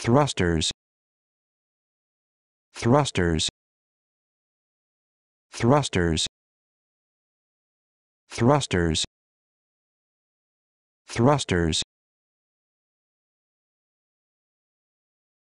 thrusters thrusters thrusters thrusters thrusters